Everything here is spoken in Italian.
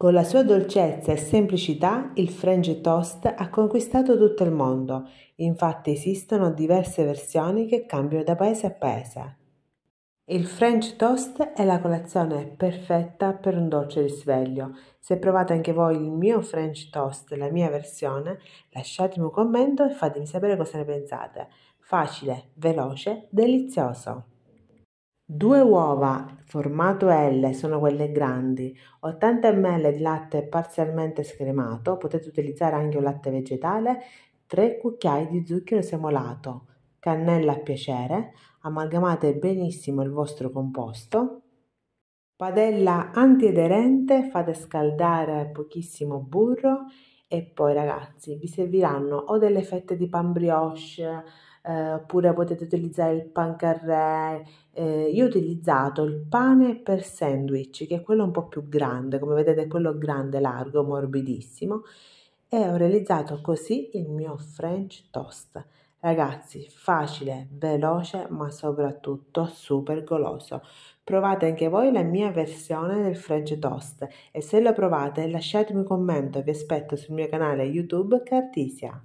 Con la sua dolcezza e semplicità il French toast ha conquistato tutto il mondo, infatti esistono diverse versioni che cambiano da paese a paese. Il French toast è la colazione perfetta per un dolce risveglio. Se provate anche voi il mio French toast, la mia versione, lasciatemi un commento e fatemi sapere cosa ne pensate. Facile, veloce, delizioso! Due uova formato L sono quelle grandi, 80 ml di latte parzialmente scremato, potete utilizzare anche un latte vegetale, 3 cucchiai di zucchero semolato, cannella a piacere, amalgamate benissimo il vostro composto. Padella antiaderente, fate scaldare pochissimo burro e poi ragazzi vi serviranno o delle fette di pan brioche eh, oppure potete utilizzare il pan carré. Eh, io ho utilizzato il pane per sandwich, che è quello un po' più grande, come vedete quello grande, largo, morbidissimo, e ho realizzato così il mio French toast. Ragazzi, facile, veloce, ma soprattutto super goloso. Provate anche voi la mia versione del French toast e se lo provate lasciatemi un commento, vi aspetto sul mio canale YouTube Cartisia.